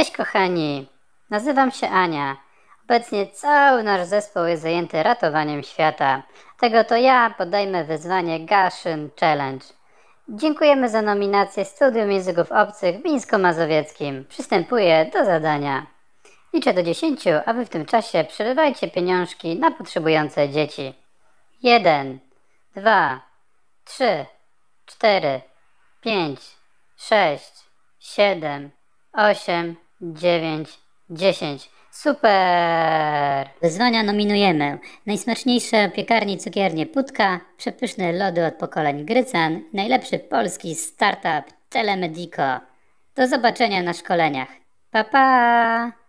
Cześć kochani, nazywam się Ania. Obecnie cały nasz zespół jest zajęty ratowaniem świata. Tego to ja podejmę wyzwanie Gashin Challenge. Dziękujemy za nominację Studium Języków Obcych w Mińsko-Mazowieckim. Przystępuję do zadania. Liczę do 10, a wy w tym czasie przerywajcie pieniążki na potrzebujące dzieci. 1, 2, 3, 4, 5, 6, 7, 8, dziewięć, dziesięć. Super! Wyzwania nominujemy. Najsmaczniejsze piekarnie cukiernie Putka, przepyszne lody od pokoleń Grycan, najlepszy polski startup Telemedico. Do zobaczenia na szkoleniach. Pa pa!